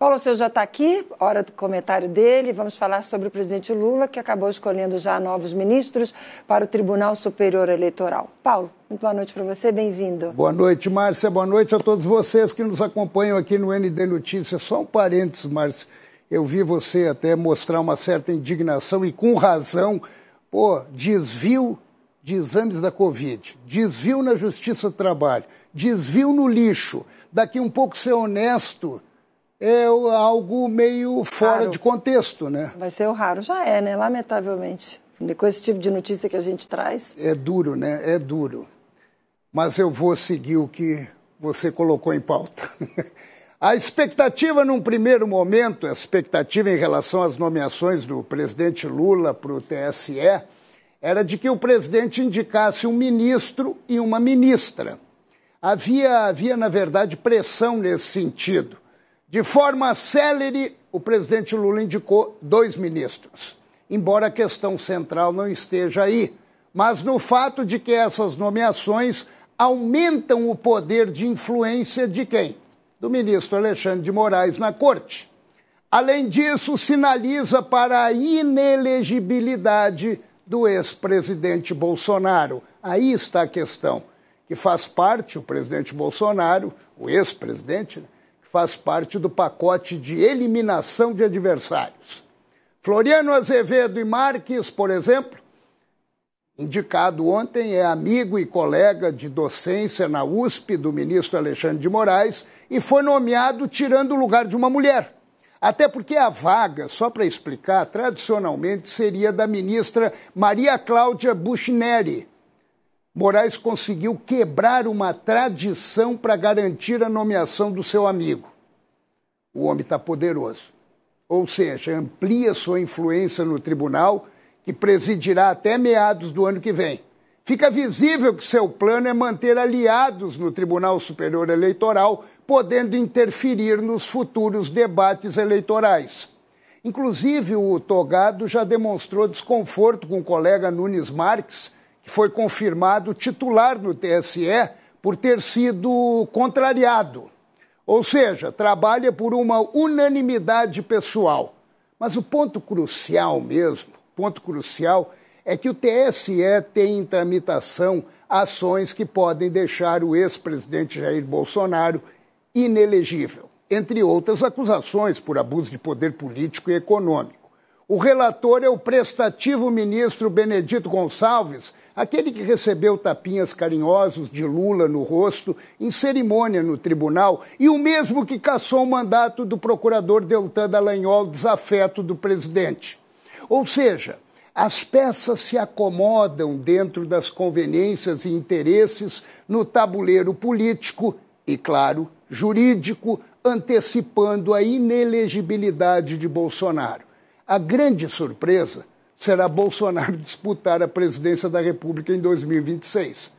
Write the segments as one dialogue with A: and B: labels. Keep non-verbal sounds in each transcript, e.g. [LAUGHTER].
A: Paulo Alceu já está aqui, hora do comentário dele. Vamos falar sobre o presidente Lula, que acabou escolhendo já novos ministros para o Tribunal Superior Eleitoral. Paulo, muito boa noite para você, bem-vindo.
B: Boa noite, Márcia. Boa noite a todos vocês que nos acompanham aqui no ND Notícias. Só um parênteses, Márcia. Eu vi você até mostrar uma certa indignação e com razão. Pô, desvio de exames da Covid, desvio na Justiça do Trabalho, desvio no lixo. Daqui um pouco ser honesto é algo meio fora raro. de contexto, né?
A: Vai ser o raro, já é, né? Lamentavelmente. Com esse tipo de notícia que a gente traz.
B: É duro, né? É duro. Mas eu vou seguir o que você colocou em pauta. [LAUGHS] A expectativa, num primeiro momento, a expectativa em relação às nomeações do presidente Lula para o TSE, era de que o presidente indicasse um ministro e uma ministra. Havia, havia, na verdade, pressão nesse sentido. De forma célere, o presidente Lula indicou dois ministros, embora a questão central não esteja aí, mas no fato de que essas nomeações aumentam o poder de influência de quem? Do ministro Alexandre de Moraes na corte. Além disso, sinaliza para a inelegibilidade do ex-presidente Bolsonaro. Aí está a questão, que faz parte o presidente Bolsonaro, o ex-presidente, né? faz parte do pacote de eliminação de adversários. Floriano Azevedo e Marques, por exemplo, indicado ontem, é amigo e colega de docência na USP do ministro Alexandre de Moraes e foi nomeado tirando o lugar de uma mulher. Até porque a vaga, só para explicar, tradicionalmente seria da ministra Maria Cláudia Buchneri, Moraes conseguiu quebrar uma tradição para garantir a nomeação do seu amigo. O homem está poderoso. Ou seja, amplia sua influência no tribunal, que presidirá até meados do ano que vem. Fica visível que seu plano é manter aliados no Tribunal Superior Eleitoral, podendo interferir nos futuros debates eleitorais. Inclusive, o Togado já demonstrou desconforto com o colega Nunes Marques que foi confirmado titular no TSE por ter sido contrariado. Ou seja, trabalha por uma unanimidade pessoal. Mas o ponto crucial mesmo, ponto crucial, é que o TSE tem em tramitação ações que podem deixar o ex-presidente Jair Bolsonaro inelegível, entre outras acusações por abuso de poder político e econômico. O relator é o prestativo ministro Benedito Gonçalves, aquele que recebeu tapinhas carinhosos de Lula no rosto em cerimônia no tribunal e o mesmo que cassou o mandato do procurador Deltan Dallagnol, desafeto do presidente. Ou seja, as peças se acomodam dentro das conveniências e interesses no tabuleiro político e, claro, jurídico, antecipando a inelegibilidade de Bolsonaro. A grande surpresa será Bolsonaro [LAUGHS] disputar a presidência da República em 2026.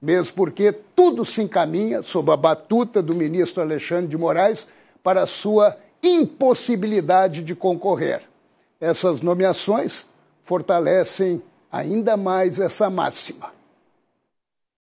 B: Mesmo porque tudo se encaminha, sob a batuta do ministro Alexandre de Moraes, para sua impossibilidade de concorrer. Essas nomeações fortalecem ainda mais essa máxima.